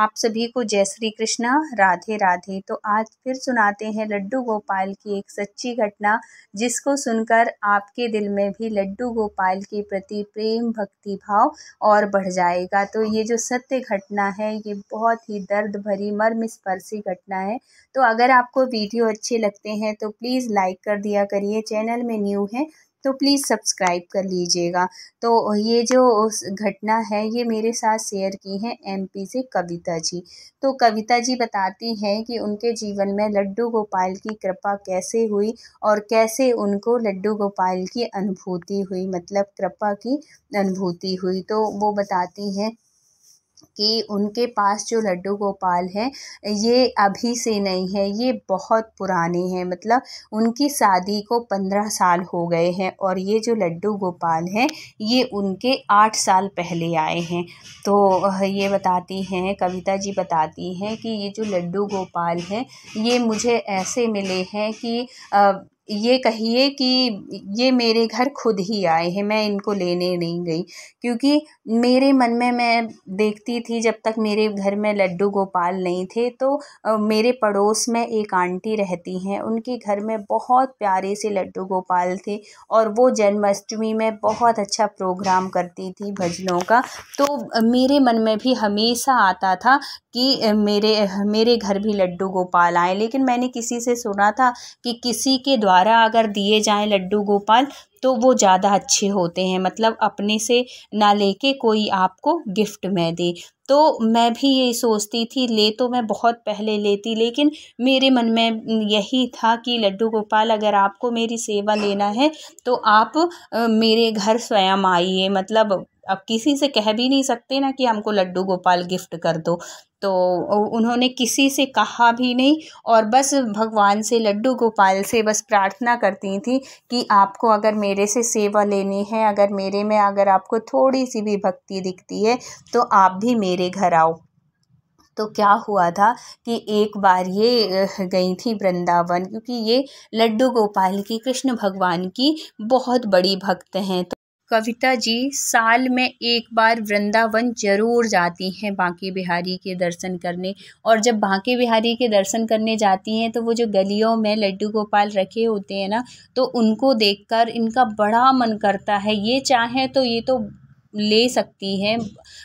आप सभी को जय श्री कृष्णा राधे राधे तो आज फिर सुनाते हैं लड्डू गोपाल की एक सच्ची घटना जिसको सुनकर आपके दिल में भी लड्डू गोपाल के प्रति प्रेम भक्ति भाव और बढ़ जाएगा तो ये जो सत्य घटना है ये बहुत ही दर्द भरी मर्म स्पर्शी घटना है तो अगर आपको वीडियो अच्छे लगते हैं तो प्लीज़ लाइक कर दिया करिए चैनल में न्यू है तो प्लीज़ सब्सक्राइब कर लीजिएगा तो ये जो घटना है ये मेरे साथ शेयर की है एमपी से कविता जी तो कविता जी बताती हैं कि उनके जीवन में लड्डू गोपाल की कृपा कैसे हुई और कैसे उनको लड्डू गोपाल की अनुभूति हुई मतलब कृपा की अनुभूति हुई तो वो बताती हैं कि उनके पास जो लड्डू गोपाल हैं ये अभी से नहीं है ये बहुत पुराने हैं मतलब उनकी शादी को पंद्रह साल हो गए हैं और ये जो लड्डू गोपाल हैं ये उनके आठ साल पहले आए हैं तो ये बताती हैं कविता जी बताती हैं कि ये जो लड्डू गोपाल हैं ये मुझे ऐसे मिले हैं कि ये कहिए कि ये मेरे घर खुद ही आए हैं मैं इनको लेने नहीं गई क्योंकि मेरे मन में मैं देखती थी जब तक मेरे घर में लड्डू गोपाल नहीं थे तो मेरे पड़ोस में एक आंटी रहती हैं उनके घर में बहुत प्यारे से लड्डू गोपाल थे और वो जन्माष्टमी में बहुत अच्छा प्रोग्राम करती थी भजनों का तो मेरे मन में भी हमेशा आता था कि मेरे मेरे घर भी लड्डू गोपाल आए लेकिन मैंने किसी से सुना था कि किसी के द्वारा अगर दिए जाएं लड्डू गोपाल तो वो ज़्यादा अच्छे होते हैं मतलब अपने से ना लेके कोई आपको गिफ्ट में दे तो मैं भी यही सोचती थी ले तो मैं बहुत पहले लेती लेकिन मेरे मन में यही था कि लड्डू गोपाल अगर आपको मेरी सेवा लेना है तो आप मेरे घर स्वयं आइए मतलब अब किसी से कह भी नहीं सकते ना कि हमको लड्डू गोपाल गिफ्ट कर दो तो उन्होंने किसी से कहा भी नहीं और बस भगवान से लड्डू गोपाल से बस प्रार्थना करती थी कि आपको अगर मेरे से सेवा लेनी है अगर मेरे में अगर आपको थोड़ी सी भी भक्ति दिखती है तो आप भी मेरे घर आओ तो क्या हुआ था कि एक बार ये गई थी वृंदावन क्योंकि ये लड्डू गोपाल की कृष्ण भगवान की बहुत बड़ी भक्त हैं तो कविता जी साल में एक बार वृंदावन जरूर जाती हैं बांके बिहारी के दर्शन करने और जब बांके बिहारी के दर्शन करने जाती हैं तो वो जो गलियों में लड्डू गोपाल रखे होते हैं ना तो उनको देखकर इनका बड़ा मन करता है ये चाहें तो ये तो ले सकती हैं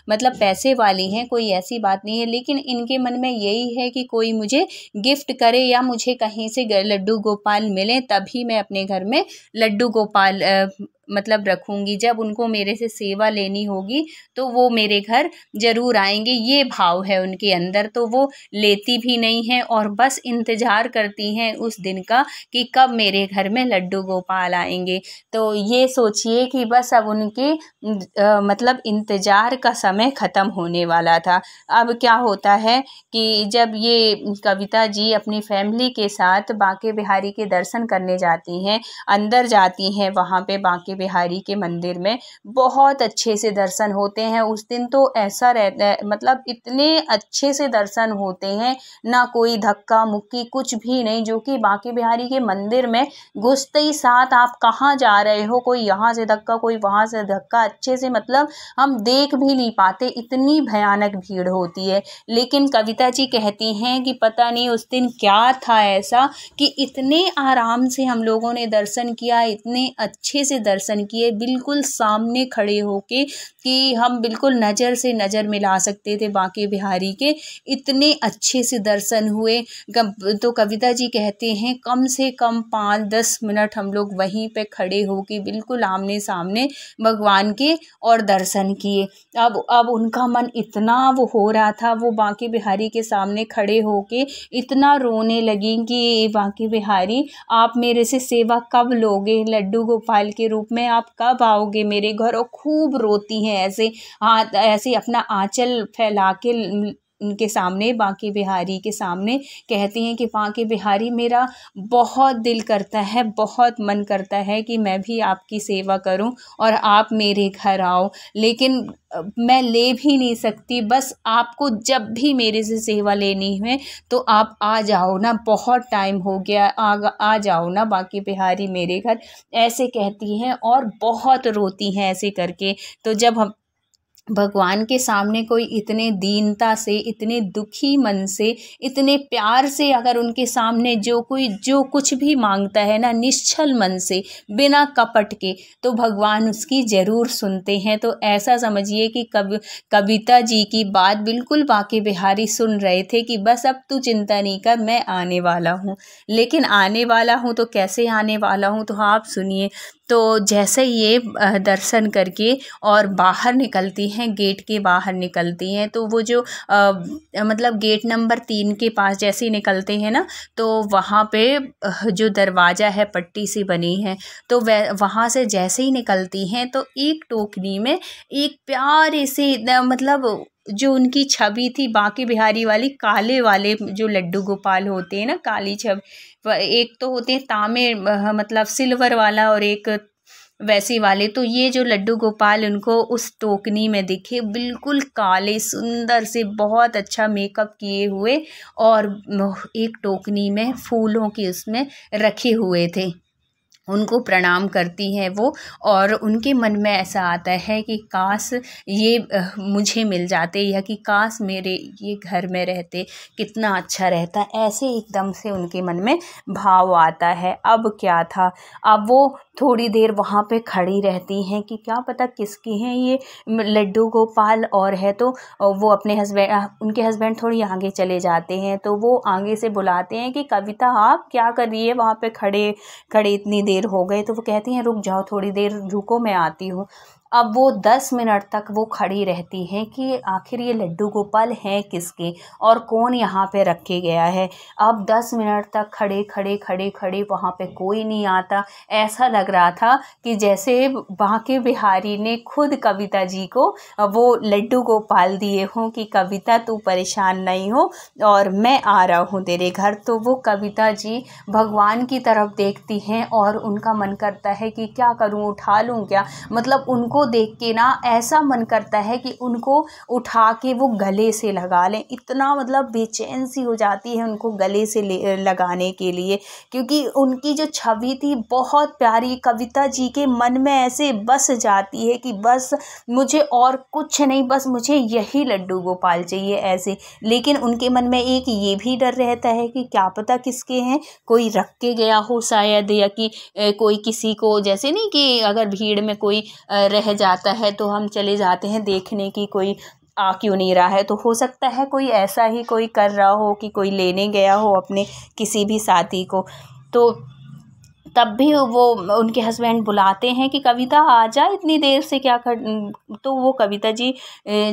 मतलब पैसे वाली हैं कोई ऐसी बात नहीं है लेकिन इनके मन में यही है कि कोई मुझे गिफ्ट करे या मुझे कहीं से लड्डू गोपाल मिले तभी मैं अपने घर में लड्डू गोपाल मतलब रखूँगी जब उनको मेरे से सेवा लेनी होगी तो वो मेरे घर ज़रूर आएंगे ये भाव है उनके अंदर तो वो लेती भी नहीं है और बस इंतज़ार करती हैं उस दिन का कि कब मेरे घर में लड्डू गोपाल आएंगे तो ये सोचिए कि बस अब उनके आ, मतलब इंतज़ार का समय ख़त्म होने वाला था अब क्या होता है कि जब ये कविता जी अपनी फैमिली के साथ बांके बिहारी के दर्शन करने जाती हैं अंदर जाती हैं वहाँ पे बांके के बिहारी के मंदिर में बहुत अच्छे से दर्शन होते हैं उस दिन तो ऐसा रहता है मतलब इतने अच्छे से दर्शन होते हैं ना कोई धक्का मुक्की कुछ भी नहीं जो कि बाकी बिहारी के मंदिर में घुसते ही साथ आप कहाँ जा रहे हो कोई यहाँ से धक्का कोई वहाँ से धक्का अच्छे से मतलब हम देख भी नहीं पाते इतनी भयानक भीड़ होती है लेकिन कविता जी कहती हैं कि पता नहीं उस दिन क्या था ऐसा कि इतने आराम से हम लोगों ने दर्शन किया इतने अच्छे से दर्शन दर्शन किए बिल्कुल सामने खड़े होके कि हम बिल्कुल नज़र से नज़र मिला सकते थे बांके बिहारी के इतने अच्छे से दर्शन हुए तो कविता जी कहते हैं कम से कम पाँच दस मिनट हम लोग वहीं पे खड़े होके बिल्कुल आमने सामने भगवान के और दर्शन किए अब अब उनका मन इतना वो हो रहा था वो बांके बिहारी के सामने खड़े होके इतना रोने लगी कि बांके बिहारी आप मेरे से सेवा कब लोगे लड्डू गोपाल के रूप मैं आप कब आओगे मेरे घर और खूब रोती हैं ऐसे हाथ ऐसे अपना आँचल फैला के उनके सामने बांके बिहारी के सामने कहती हैं कि बांके बिहारी मेरा बहुत दिल करता है बहुत मन करता है कि मैं भी आपकी सेवा करूं और आप मेरे घर आओ लेकिन मैं ले भी नहीं सकती बस आपको जब भी मेरे से सेवा लेनी है तो आप आ जाओ ना बहुत टाइम हो गया आ, आ जाओ ना बाकी बिहारी मेरे घर ऐसे कहती हैं और बहुत रोती हैं ऐसे करके तो जब हम भगवान के सामने कोई इतने दीनता से इतने दुखी मन से इतने प्यार से अगर उनके सामने जो कोई जो कुछ भी मांगता है ना निश्चल मन से बिना कपट के तो भगवान उसकी ज़रूर सुनते हैं तो ऐसा समझिए कि कवि कविता जी की बात बिल्कुल बाकी बिहारी सुन रहे थे कि बस अब तू चिंता नहीं कर मैं आने वाला हूँ लेकिन आने वाला हूँ तो कैसे आने वाला हूँ तो आप सुनिए तो जैसे ये दर्शन करके और बाहर निकलती हैं गेट के बाहर निकलती हैं तो वो जो आ, मतलब गेट नंबर तीन के पास जैसे ही निकलते हैं ना तो वहाँ पे जो दरवाज़ा है पट्टी सी बनी है तो वह वहाँ से जैसे ही निकलती हैं तो एक टोकरी में एक प्यारी सी मतलब जो उनकी छवि थी बाकी बिहारी वाली काले वाले जो लड्डू गोपाल होते हैं ना काली छवि एक तो होते हैं तामे मतलब सिल्वर वाला और एक वैसे वाले तो ये जो लड्डू गोपाल उनको उस टोकनी में दिखे बिल्कुल काले सुंदर से बहुत अच्छा मेकअप किए हुए और एक टोकनी में फूलों के उसमें रखे हुए थे उनको प्रणाम करती हैं वो और उनके मन में ऐसा आता है कि काश ये मुझे मिल जाते या कि काश मेरे ये घर में रहते कितना अच्छा रहता ऐसे एकदम से उनके मन में भाव आता है अब क्या था अब वो थोड़ी देर वहाँ पे खड़ी रहती हैं कि क्या पता किसकी हैं ये लड्डू गोपाल और है तो वो अपने हस्बैंड उनके हस्बैंड थोड़ी आगे चले जाते हैं तो वो आगे से बुलाते हैं कि कविता आप क्या कर रही है वहाँ पर खड़े खड़े इतनी देर देर हो गए तो वो कहती हैं रुक जाओ थोड़ी देर रुको मैं आती हूँ अब वो दस मिनट तक वो खड़ी रहती हैं कि आखिर ये लड्डू गोपाल हैं किसके और कौन यहाँ पे रखे गया है अब दस मिनट तक खड़े खड़े खड़े खड़े वहाँ पे कोई नहीं आता ऐसा लग रहा था कि जैसे के बिहारी ने खुद कविता जी को वो लड्डू गोपाल दिए हों कि कविता तू परेशान नहीं हो और मैं आ रहा हूँ तेरे घर तो वो कविता जी भगवान की तरफ देखती हैं और उनका मन करता है कि क्या करूँ उठा लूँ क्या मतलब उनको देख के ना ऐसा मन करता है कि उनको उठा के वो गले से लगा लें इतना मतलब बेचैन सी हो जाती है उनको गले से लगाने के लिए क्योंकि उनकी जो छवि थी बहुत प्यारी कविता जी के मन में ऐसे बस जाती है कि बस मुझे और कुछ नहीं बस मुझे यही लड्डू गोपाल चाहिए ऐसे लेकिन उनके मन में एक ये भी डर रहता है कि क्या पता किसके हैं कोई रख के गया हो शायद या कि कोई किसी को जैसे नहीं कि अगर भीड़ में कोई रह जाता है तो हम चले जाते हैं देखने की कोई आ क्यों नहीं रहा है तो हो सकता है कोई ऐसा ही कोई कर रहा हो कि कोई लेने गया हो अपने किसी भी साथी को तो तब भी वो उनके हस्बैंड बुलाते हैं कि कविता आ जा इतनी देर से क्या कर तो वो कविता जी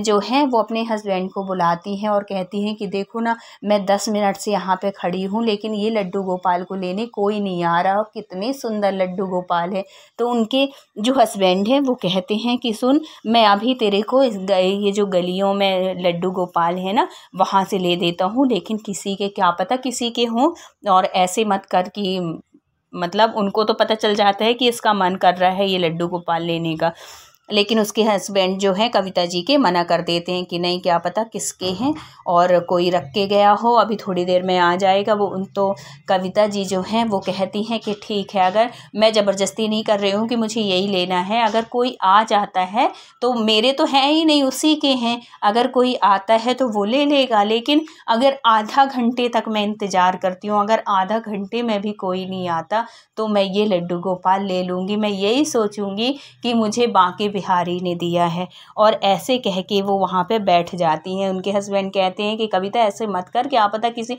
जो हैं वो अपने हस्बैंड को बुलाती हैं और कहती हैं कि देखो ना मैं दस मिनट से यहाँ पे खड़ी हूँ लेकिन ये लड्डू गोपाल को लेने कोई नहीं आ रहा कितने सुंदर लड्डू गोपाल है तो उनके जो हस्बैंड हैं वो कहते हैं कि सुन मैं अभी तेरे को इस गए ये जो गलियों में लड्डू गोपाल है ना वहाँ से ले देता हूँ लेकिन किसी के क्या पता किसी के हों और ऐसे मत कर कि मतलब उनको तो पता चल जाता है कि इसका मन कर रहा है ये लड्डू गोपाल लेने का लेकिन उसके हस्बैंड जो है कविता जी के मना कर देते हैं कि नहीं क्या पता किसके हैं और कोई रख के गया हो अभी थोड़ी देर में आ जाएगा वो उन तो कविता जी जो हैं वो कहती हैं कि ठीक है अगर मैं ज़बरदस्ती नहीं कर रही हूँ कि मुझे यही लेना है अगर कोई आ जाता है तो मेरे तो हैं ही नहीं उसी के हैं अगर कोई आता है तो वो ले लेगा लेकिन अगर आधा घंटे तक मैं इंतज़ार करती हूँ अगर आधा घंटे में भी कोई नहीं आता तो मैं ये लड्डू गोपाल ले लूँगी मैं यही सोचूँगी कि मुझे बाकी बिहारी ने दिया है और ऐसे कह के वो वहाँ पे बैठ जाती हैं उनके हस्बैंड कहते हैं कि कविता ऐसे मत कर क्या पता किसी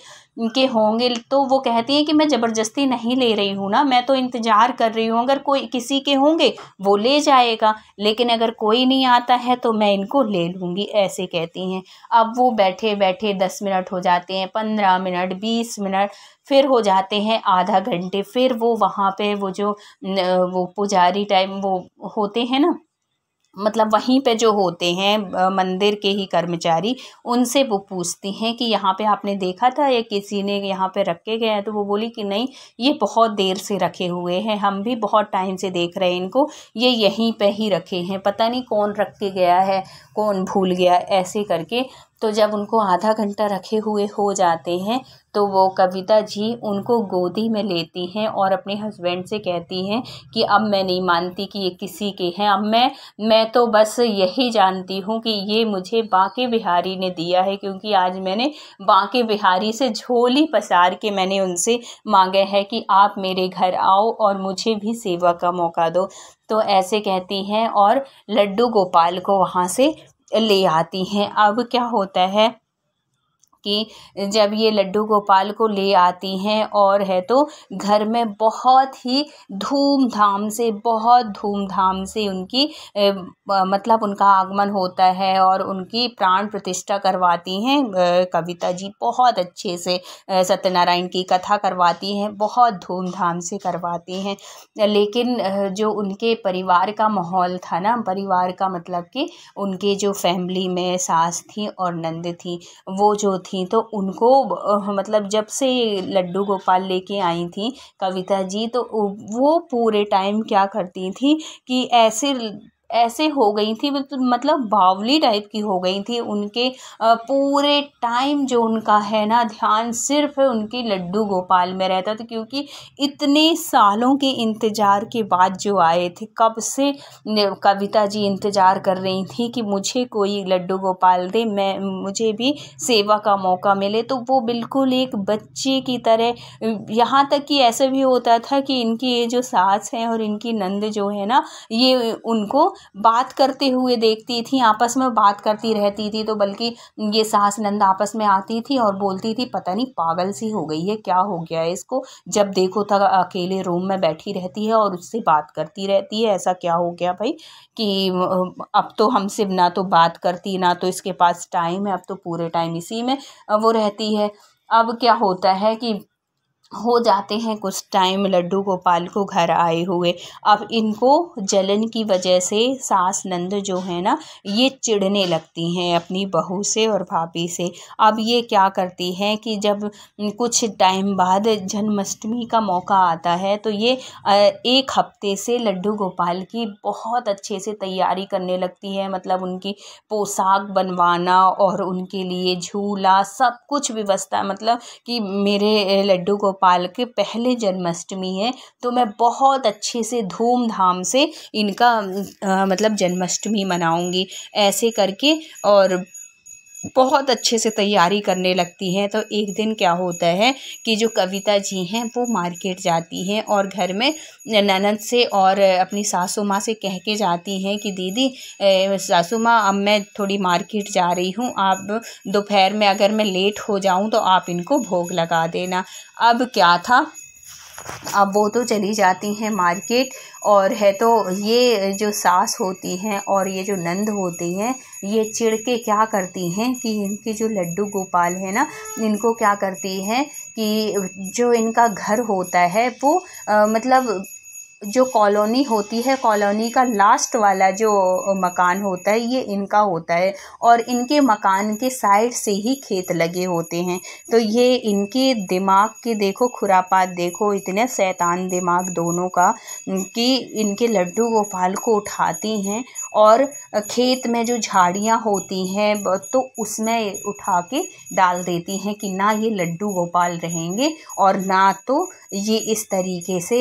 के होंगे तो वो कहती हैं कि मैं ज़बरदस्ती नहीं ले रही हूँ ना मैं तो इंतज़ार कर रही हूँ अगर कोई किसी के होंगे वो ले जाएगा लेकिन अगर कोई नहीं आता है तो मैं इनको ले लूँगी ऐसे कहती हैं अब वो बैठे बैठे दस मिनट हो जाते हैं पंद्रह मिनट बीस मिनट फिर हो जाते हैं आधा घंटे फिर वो वहाँ पे वो जो वो पुजारी टाइम वो होते हैं ना मतलब वहीं पे जो होते हैं मंदिर के ही कर्मचारी उनसे वो पूछती हैं कि यहाँ पे आपने देखा था या किसी ने यहाँ पे रखे गए हैं तो वो बोली कि नहीं ये बहुत देर से रखे हुए हैं हम भी बहुत टाइम से देख रहे हैं इनको ये यहीं पे ही रखे हैं पता नहीं कौन रख के गया है कौन भूल गया ऐसे करके तो जब उनको आधा घंटा रखे हुए हो जाते हैं तो वो कविता जी उनको गोदी में लेती हैं और अपने हस्बैंड से कहती हैं कि अब मैं नहीं मानती कि ये किसी के हैं अब मैं मैं तो बस यही जानती हूँ कि ये मुझे बांके बिहारी ने दिया है क्योंकि आज मैंने बांके बिहारी से झोली पसार के मैंने उनसे मांगे है कि आप मेरे घर आओ और मुझे भी सेवा का मौका दो तो ऐसे कहती हैं और लड्डू गोपाल को वहाँ से ले आती हैं अब क्या होता है कि जब ये लड्डू गोपाल को ले आती हैं और है तो घर में बहुत ही धूमधाम से बहुत धूमधाम से उनकी मतलब उनका आगमन होता है और उनकी प्राण प्रतिष्ठा करवाती हैं कविता जी बहुत अच्छे से सत्यनारायण की कथा करवाती हैं बहुत धूमधाम से करवाती हैं लेकिन जो उनके परिवार का माहौल था ना परिवार का मतलब कि उनके जो फैमिली में सास थी और नंद थी वो जो थी थी तो उनको मतलब जब से लड्डू गोपाल लेके आई थी कविता जी तो वो पूरे टाइम क्या करती थी कि ऐसे ऐसे हो गई थी बिल्कुल तो मतलब बावली टाइप की हो गई थी उनके पूरे टाइम जो उनका है ना ध्यान सिर्फ उनके लड्डू गोपाल में रहता था क्योंकि इतने सालों के इंतज़ार के बाद जो आए थे कब से कविता जी इंतज़ार कर रही थी कि मुझे कोई लड्डू गोपाल दे मैं मुझे भी सेवा का मौका मिले तो वो बिल्कुल एक बच्चे की तरह यहाँ तक कि ऐसा भी होता था कि इनकी ये जो सास हैं और इनकी नंद जो है ना ये उनको बात करते हुए देखती थी आपस में बात करती रहती थी तो बल्कि ये सास नंद आपस में आती थी और बोलती थी पता नहीं पागल सी हो गई है क्या हो गया है इसको जब देखो तब अकेले रूम में बैठी रहती है और उससे बात करती रहती है ऐसा क्या हो गया भाई कि अब तो हमसे ना तो बात करती ना तो इसके पास टाइम है अब तो पूरे टाइम इसी में वो रहती है अब क्या होता है कि हो जाते हैं कुछ टाइम लड्डू गोपाल को घर आए हुए अब इनको जलन की वजह से सास नंद जो है ना ये चिढ़ने लगती हैं अपनी बहू से और भाभी से अब ये क्या करती हैं कि जब कुछ टाइम बाद जन्माष्टमी का मौका आता है तो ये एक हफ्ते से लड्डू गोपाल की बहुत अच्छे से तैयारी करने लगती है मतलब उनकी पोशाक बनवाना और उनके लिए झूला सब कुछ व्यवस्था मतलब कि मेरे लड्डू गोपाल गोपाल के पहले जन्माष्टमी है तो मैं बहुत अच्छे से धूमधाम से इनका आ, मतलब जन्माष्टमी मनाऊंगी ऐसे करके और बहुत अच्छे से तैयारी करने लगती हैं तो एक दिन क्या होता है कि जो कविता जी हैं वो मार्केट जाती हैं और घर में ननद से और अपनी सासू माँ से कह के जाती हैं कि दीदी सासू माँ अब मैं थोड़ी मार्केट जा रही हूँ आप दोपहर में अगर मैं लेट हो जाऊँ तो आप इनको भोग लगा देना अब क्या था अब वो तो चली जाती हैं मार्केट और है तो ये जो सास होती हैं और ये जो नंद होती हैं ये चिड़ के क्या करती हैं कि इनके जो लड्डू गोपाल है ना इनको क्या करती हैं कि जो इनका घर होता है वो आ, मतलब जो कॉलोनी होती है कॉलोनी का लास्ट वाला जो मकान होता है ये इनका होता है और इनके मकान के साइड से ही खेत लगे होते हैं तो ये इनके दिमाग के देखो खुरापात देखो इतने शैतान दिमाग दोनों का कि इनके लड्डू गोपाल को उठाती हैं और खेत में जो झाड़ियाँ होती हैं तो उसमें उठा के डाल देती हैं कि ना ये लड्डू गोपाल रहेंगे और ना तो ये इस तरीके से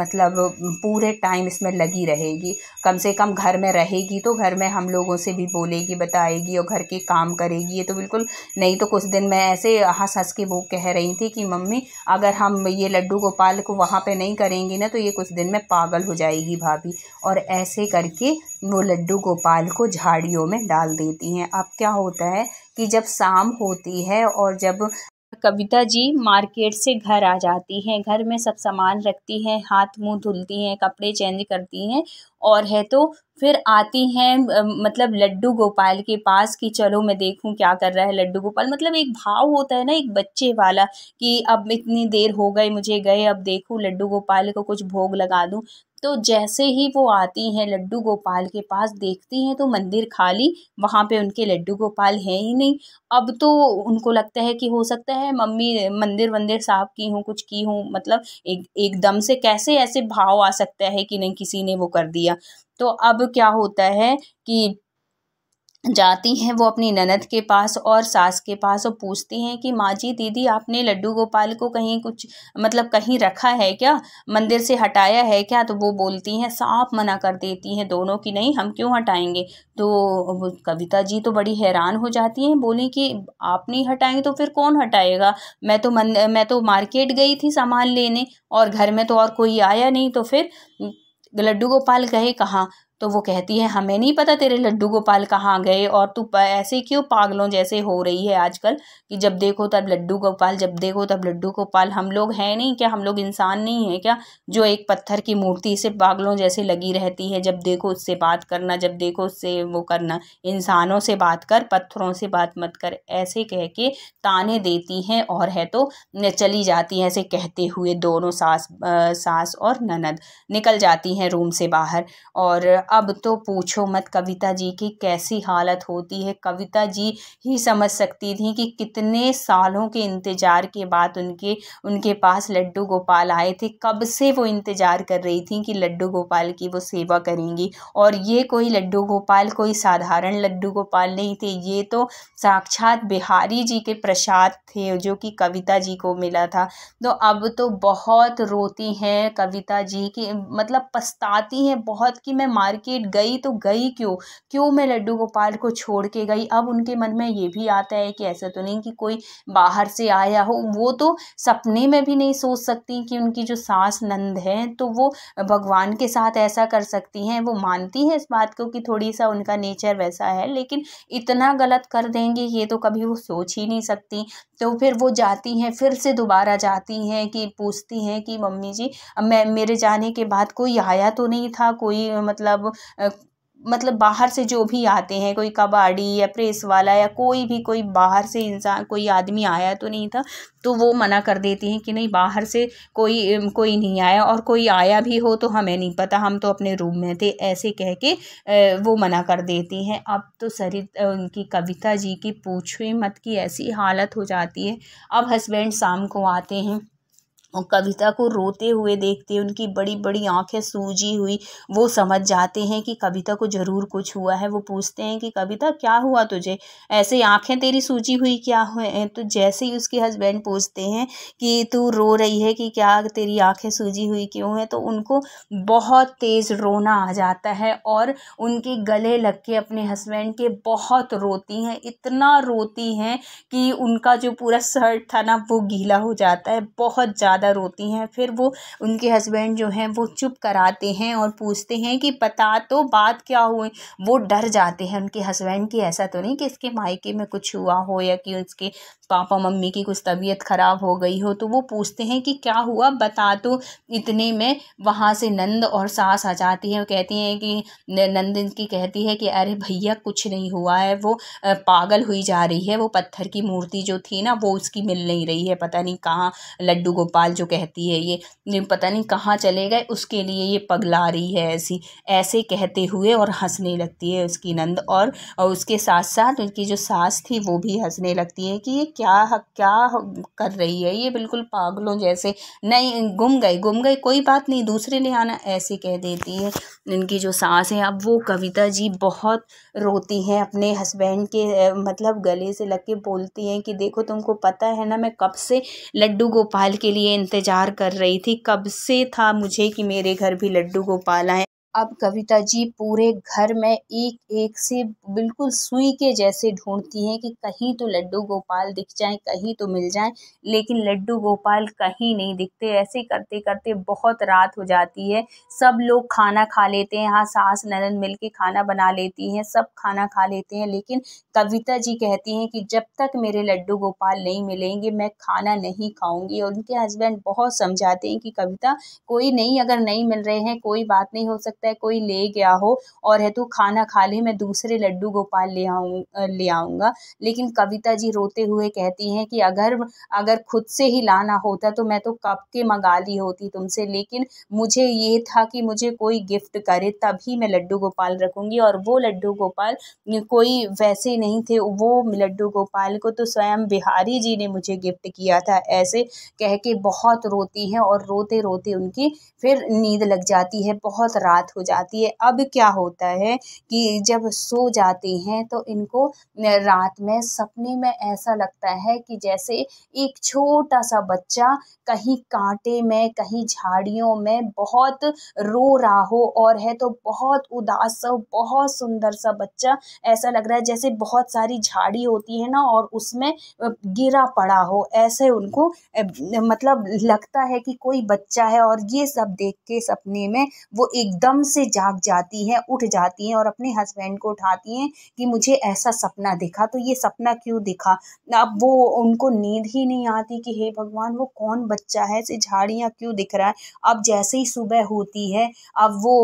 मतलब पूरे टाइम इसमें लगी रहेगी कम से कम घर में रहेगी तो घर में हम लोगों से भी बोलेगी बताएगी और घर के काम करेगी ये तो बिल्कुल नहीं तो कुछ दिन मैं ऐसे हंस हंस के वो कह रही थी कि मम्मी अगर हम ये लड्डू गोपाल को वहाँ पर नहीं करेंगे ना तो ये कुछ दिन में पागल हो जाएगी भाभी और ऐसे करके वो लड्डू गोपाल को झाड़ियों में डाल देती हैं अब क्या होता है कि जब शाम होती है और जब कविता जी मार्केट से घर आ जाती हैं घर में सब सामान रखती हैं हाथ मुंह धुलती हैं कपड़े चेंज करती हैं और है तो फिर आती हैं मतलब लड्डू गोपाल के पास कि चलो मैं देखूं क्या कर रहा है लड्डू गोपाल मतलब एक भाव होता है ना एक बच्चे वाला कि अब इतनी देर हो गई मुझे गए अब देखूं लड्डू गोपाल को कुछ भोग लगा दूं तो जैसे ही वो आती हैं लड्डू गोपाल के पास देखती हैं तो मंदिर खाली वहाँ पे उनके लड्डू गोपाल हैं ही नहीं अब तो उनको लगता है कि हो सकता है मम्मी मंदिर वंदिर साफ की हूँ कुछ की हूँ मतलब एक एकदम से कैसे ऐसे भाव आ सकता है कि नहीं किसी ने वो कर दिया तो अब क्या होता है कि जाती हैं वो अपनी ननद के पास और सास के पास और पूछती हैं कि माँ जी दीदी आपने लड्डू गोपाल को कहीं कुछ मतलब कहीं रखा है क्या मंदिर से हटाया है क्या तो वो बोलती हैं साफ मना कर देती हैं दोनों की नहीं हम क्यों हटाएंगे तो कविता जी तो बड़ी हैरान हो जाती हैं बोली कि आप नहीं हटाएंगे तो फिर कौन हटाएगा मैं तो मैं तो मार्केट गई थी सामान लेने और घर में तो और कोई आया नहीं तो फिर लड्डू गोपाल गए कहाँ तो वो कहती है हमें नहीं पता तेरे लड्डू गोपाल कहाँ गए और तू ऐसे क्यों पागलों जैसे हो रही है आजकल कि जब देखो तब लड्डू गोपाल जब देखो तब लड्डू गोपाल हम लोग हैं नहीं क्या हम लोग इंसान नहीं हैं क्या जो एक पत्थर की मूर्ति से पागलों जैसे लगी रहती है जब देखो उससे बात करना जब देखो उससे वो करना इंसानों से बात कर पत्थरों से बात मत कर ऐसे कह के ताने देती हैं और है तो चली जाती हैं ऐसे कहते हुए दोनों सास सास और ननद निकल जाती हैं रूम से बाहर और अब तो पूछो मत कविता जी की कैसी हालत होती है कविता जी ही समझ सकती थी कि कितने सालों के इंतज़ार के बाद उनके उनके पास लड्डू गोपाल आए थे कब से वो इंतज़ार कर रही थी कि लड्डू गोपाल की वो सेवा करेंगी और ये कोई लड्डू गोपाल कोई साधारण लड्डू गोपाल नहीं थे ये तो साक्षात बिहारी जी के प्रसाद थे जो कि कविता जी को मिला था तो अब तो बहुत रोती हैं कविता जी की मतलब पछताती हैं बहुत कि मैं मार मार्केट गई तो गई क्यों क्यों मैं लड्डू गोपाल को छोड़ के गई अब उनके मन में ये भी आता है कि ऐसा तो नहीं कि कोई बाहर से आया हो वो तो सपने में भी नहीं सोच सकती कि उनकी जो सास नंद है तो वो भगवान के साथ ऐसा कर सकती हैं वो मानती हैं इस बात को कि थोड़ी सा उनका नेचर वैसा है लेकिन इतना गलत कर देंगे ये तो कभी वो सोच ही नहीं सकती तो फिर वो जाती हैं फिर से दोबारा जाती हैं कि पूछती हैं कि मम्मी जी मैं मेरे जाने के बाद कोई आया तो नहीं था कोई मतलब मतलब बाहर से जो भी आते हैं कोई कबाड़ी या प्रेस वाला या कोई भी कोई बाहर से इंसान कोई आदमी आया तो नहीं था तो वो मना कर देती हैं कि नहीं बाहर से कोई कोई नहीं आया और कोई आया भी हो तो हमें नहीं पता हम तो अपने रूम में थे ऐसे कह के वो मना कर देती हैं अब तो सरित उनकी कविता जी की पूछो मत की ऐसी हालत हो जाती है अब हस्बैंड शाम को आते हैं और कविता को रोते हुए देखते उनकी बड़ी बड़ी आँखें सूजी हुई वो समझ जाते हैं कि कविता को ज़रूर कुछ हुआ है वो पूछते हैं कि कविता क्या हुआ तुझे ऐसे आँखें तेरी सूजी हुई क्या हुए तो जैसे ही उसके हस्बैंड पूछते हैं कि तू रो रही है कि क्या तेरी आँखें सूजी हुई क्यों है तो उनको बहुत तेज़ रोना आ जाता है और उनके गले लग के अपने हस्बैंड के बहुत रोती हैं इतना रोती हैं कि उनका जो पूरा शर्ट था ना वो गीला हो जाता है बहुत ज़्यादा ज़्यादा रोती हैं फिर वो उनके हस्बैंड जो हैं वो चुप कराते हैं और पूछते हैं कि बता तो बात क्या हुई वो डर जाते हैं उनके हस्बैंड की ऐसा तो नहीं कि इसके मायके में कुछ हुआ हो या कि उसके पापा मम्मी की कुछ तबीयत ख़राब हो गई हो तो वो पूछते हैं कि क्या हुआ बता तो इतने में वहाँ से नंद और सास आ जाती है और कहती हैं कि नंद की कहती है कि अरे भैया कुछ नहीं हुआ है वो पागल हुई जा रही है वो पत्थर की मूर्ति जो थी ना वो उसकी मिल नहीं रही है पता नहीं कहाँ लड्डू गोपाल जो कहती है ये पता नहीं कहाँ चले गए उसके लिए ये पगला रही है ऐसी ऐसे कहते हुए और हंसने लगती है उसकी नंद और, और उसके साथ साथ उनकी जो सास थी वो भी हंसने लगती है कि ये क्या क्या कर रही है ये बिल्कुल पागलों जैसे नहीं गुम गए गुम गए कोई बात नहीं दूसरे ने आना ऐसे कह देती है इनकी जो सास है अब वो कविता जी बहुत रोती हैं अपने हस्बैंड के मतलब गले से लग के बोलती हैं कि देखो तुमको पता है ना मैं कब से लड्डू गोपाल के लिए इंतज़ार कर रही थी कब से था मुझे कि मेरे घर भी लड्डू गोपाल आए अब कविता जी पूरे घर में एक एक से बिल्कुल सुई के जैसे ढूंढती हैं कि कहीं तो लड्डू गोपाल दिख जाएं कहीं तो मिल जाएं लेकिन लड्डू गोपाल कहीं नहीं दिखते ऐसे करते करते बहुत रात हो जाती है सब लोग खाना खा लेते हैं यहाँ सास ननन मिल के खाना बना लेती हैं सब खाना खा लेते हैं लेकिन कविता जी कहती हैं कि जब तक मेरे लड्डू गोपाल नहीं मिलेंगे मैं खाना नहीं खाऊंगी और उनके हस्बैंड बहुत समझाते हैं कि कविता कोई नहीं अगर नहीं मिल रहे हैं कोई बात नहीं हो सकता सकता है कोई ले गया हो और है तो खाना खा ले मैं दूसरे लड्डू गोपाल ले आऊँ ले आऊँगा लेकिन कविता जी रोते हुए कहती हैं कि अगर अगर खुद से ही लाना होता तो मैं तो कब के मंगा ली होती तुमसे लेकिन मुझे ये था कि मुझे कोई गिफ्ट करे तभी मैं लड्डू गोपाल रखूँगी और वो लड्डू गोपाल कोई वैसे नहीं थे वो लड्डू गोपाल को तो स्वयं बिहारी जी ने मुझे गिफ्ट किया था ऐसे कह के बहुत रोती है और रोते रोते उनकी फिर नींद लग जाती है बहुत रात हो जाती है अब क्या होता है कि जब सो जाते हैं तो इनको रात में सपने में ऐसा लगता है कि जैसे एक छोटा सा बच्चा कहीं कांटे में कहीं झाड़ियों में बहुत रो रहा हो और है तो बहुत उदास सा बहुत सुंदर सा बच्चा ऐसा लग रहा है जैसे बहुत सारी झाड़ी होती है ना और उसमें गिरा पड़ा हो ऐसे उनको मतलब लगता है कि कोई बच्चा है और ये सब देख के सपने में वो एकदम से जाग जाती हैं उठ जाती हैं और अपने हस्बैंड को उठाती हैं कि मुझे ऐसा सपना दिखा तो ये सपना क्यों दिखा अब वो उनको नींद ही नहीं आती कि हे भगवान वो कौन बच्चा है से झाड़ियाँ क्यों दिख रहा है अब जैसे ही सुबह होती है अब वो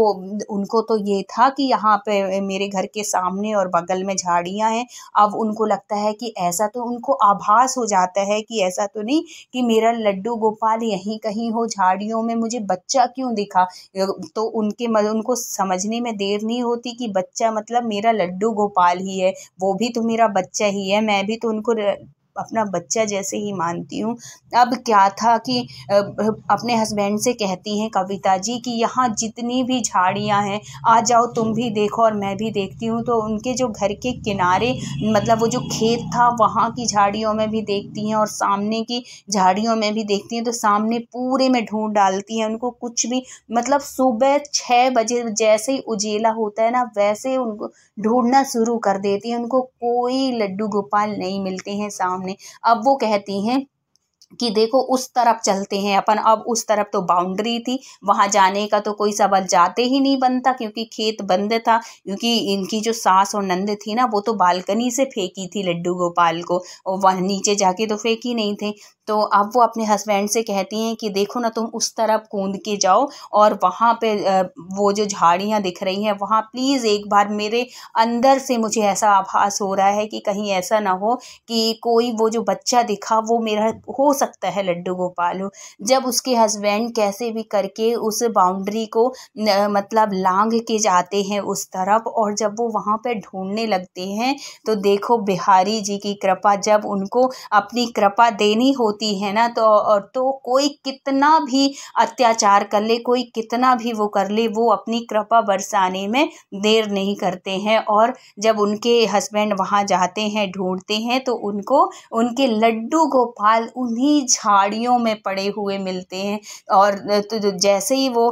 उनको तो ये था कि यहाँ पे मेरे घर के सामने और बगल में झाड़ियाँ हैं अब उनको लगता है कि ऐसा तो उनको आभास हो जाता है कि ऐसा तो नहीं कि मेरा लड्डू गोपाल यहीं कहीं हो झाड़ियों में मुझे बच्चा क्यों दिखा तो उनके समझ उनको समझने में देर नहीं होती कि बच्चा मतलब मेरा लड्डू गोपाल ही है वो भी तो मेरा बच्चा ही है मैं भी तो उनको अपना बच्चा जैसे ही मानती हूँ अब क्या था कि अपने हस्बैंड से कहती हैं कविता जी कि यहाँ जितनी भी झाड़ियाँ हैं आ जाओ तुम भी देखो और मैं भी देखती हूँ तो उनके जो घर के किनारे मतलब वो जो खेत था वहाँ की झाड़ियों में भी देखती हैं और सामने की झाड़ियों में भी देखती हैं तो सामने पूरे में ढूंढ डालती हैं उनको कुछ भी मतलब सुबह छः बजे जैसे ही उजेला होता है ना वैसे उनको ढूंढना शुरू कर देती हैं उनको कोई लड्डू गोपाल नहीं मिलते हैं शाम सामने अब वो कहती हैं कि देखो उस तरफ चलते हैं अपन अब उस तरफ तो बाउंड्री थी वहाँ जाने का तो कोई सवाल जाते ही नहीं बनता क्योंकि खेत बंद था क्योंकि इनकी जो सास और नंद थी ना वो तो बालकनी से फेंकी थी लड्डू गोपाल को और वह नीचे जाके तो फेंकी नहीं थे तो अब वो अपने हस्बैंड से कहती हैं कि देखो ना तुम उस तरफ कूद के जाओ और वहाँ पे वो जो झाड़ियाँ दिख रही हैं वहाँ प्लीज़ एक बार मेरे अंदर से मुझे ऐसा आभास हो रहा है कि कहीं ऐसा ना हो कि कोई वो जो बच्चा दिखा वो मेरा हो सकता है लड्डू गोपाल हो जब उसके हस्बैंड कैसे भी करके उस बाउंड्री को न, मतलब लांग के जाते हैं उस तरफ और जब वो वहाँ पर ढूंढने लगते हैं तो देखो बिहारी जी की कृपा जब उनको अपनी कृपा देनी हो होती है ना तो और तो कोई कितना भी अत्याचार कर ले कोई कितना भी वो कर ले वो अपनी कृपा बरसाने में देर नहीं करते हैं और जब उनके हस्बैंड वहाँ जाते हैं ढूंढते हैं तो उनको उनके लड्डू गोपाल उन्हीं झाड़ियों में पड़े हुए मिलते हैं और तो, तो जैसे ही वो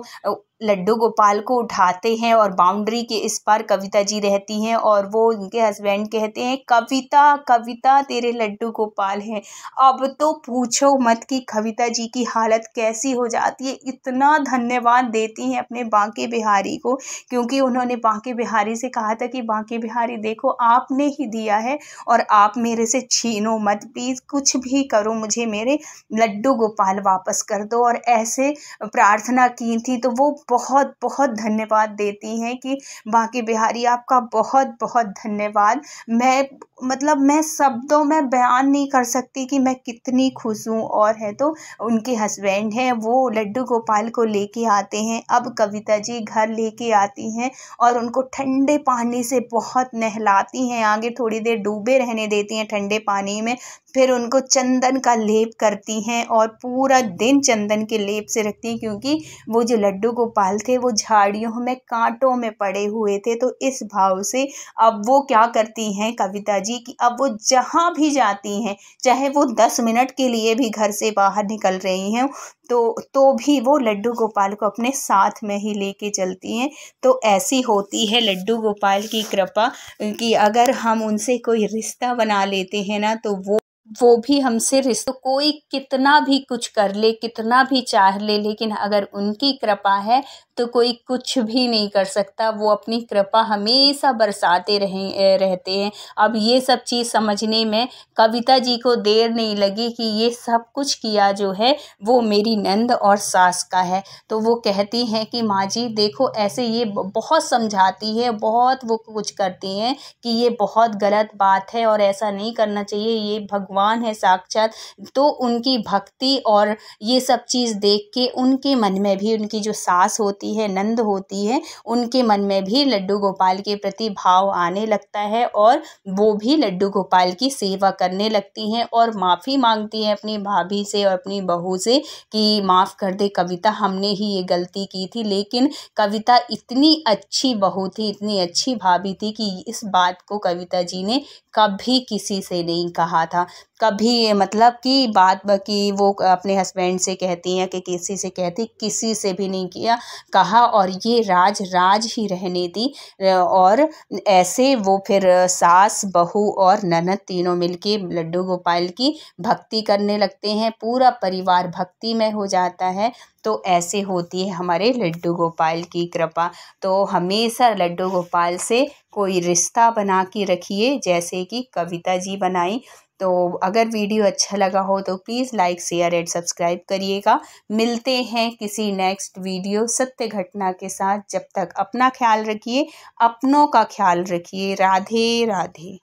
लड्डू गोपाल को उठाते हैं और बाउंड्री के इस पार कविता जी रहती हैं और वो उनके हस्बैंड कहते हैं कविता कविता तेरे लड्डू गोपाल हैं अब तो पूछो मत कि कविता जी की हालत कैसी हो जाती है इतना धन्यवाद देती हैं अपने बांके बिहारी को क्योंकि उन्होंने बांके बिहारी से कहा था कि बांके बिहारी देखो आपने ही दिया है और आप मेरे से छीनो मत प्लीज़ कुछ भी करो मुझे मेरे लड्डू गोपाल वापस कर दो और ऐसे प्रार्थना की थी तो वो बहुत बहुत धन्यवाद देती हैं कि बाकी बिहारी आपका बहुत बहुत धन्यवाद मैं मतलब मैं शब्दों में बयान नहीं कर सकती कि मैं कितनी खुश हूँ और है तो उनके हस्बैंड हैं वो लड्डू गोपाल को लेके आते हैं अब कविता जी घर लेके आती हैं और उनको ठंडे पानी से बहुत नहलाती हैं आगे थोड़ी देर डूबे रहने देती हैं ठंडे पानी में फिर उनको चंदन का लेप करती हैं और पूरा दिन चंदन के लेप से रखती हैं क्योंकि वो जो लड्डू गोपाल थे वो झाड़ियों में कांटों में पड़े हुए थे तो इस भाव से अब वो क्या करती हैं कविता जी जी कि अब वो जहाँ भी जाती हैं चाहे वो दस मिनट के लिए भी घर से बाहर निकल रही हैं तो तो भी वो लड्डू गोपाल को अपने साथ में ही लेके चलती हैं तो ऐसी होती है लड्डू गोपाल की कृपा कि अगर हम उनसे कोई रिश्ता बना लेते हैं ना तो वो वो भी हमसे रिश्ते कोई कितना भी कुछ कर ले कितना भी चाह ले लेकिन अगर उनकी कृपा है तो कोई कुछ भी नहीं कर सकता वो अपनी कृपा हमेशा बरसाते रहे रहते हैं अब ये सब चीज़ समझने में कविता जी को देर नहीं लगी कि ये सब कुछ किया जो है वो मेरी नंद और सास का है तो वो कहती हैं कि माँ जी देखो ऐसे ये बहुत समझाती है बहुत वो कुछ करती हैं कि ये बहुत गलत बात है और ऐसा नहीं करना चाहिए ये भगवान भगवान है साक्षात तो उनकी भक्ति और ये सब चीज़ देख के उनके मन में भी उनकी जो सास होती है नंद होती है उनके मन में भी लड्डू गोपाल के प्रति भाव आने लगता है और वो भी लड्डू गोपाल की सेवा करने लगती हैं और माफ़ी मांगती हैं अपनी भाभी से और अपनी बहू से कि माफ़ कर दे कविता हमने ही ये गलती की थी लेकिन कविता इतनी अच्छी बहू थी इतनी अच्छी भाभी थी कि इस बात को कविता जी ने कभी किसी से नहीं कहा था कभी मतलब कि बात कि वो अपने हस्बैंड से कहती हैं कि किसी से कहती किसी से भी नहीं किया कहा और ये राज राज ही रहने दी और ऐसे वो फिर सास बहू और ननद तीनों मिलके लड्डू गोपाल की भक्ति करने लगते हैं पूरा परिवार भक्ति में हो जाता है तो ऐसे होती है हमारे लड्डू गोपाल की कृपा तो हमेशा लड्डू गोपाल से कोई रिश्ता बना के रखिए जैसे कि कविता जी बनाई तो अगर वीडियो अच्छा लगा हो तो please like share and subscribe करिएगा मिलते हैं किसी नेक्स्ट वीडियो सत्य घटना के साथ जब तक अपना ख्याल रखिए अपनों का ख्याल रखिए राधे राधे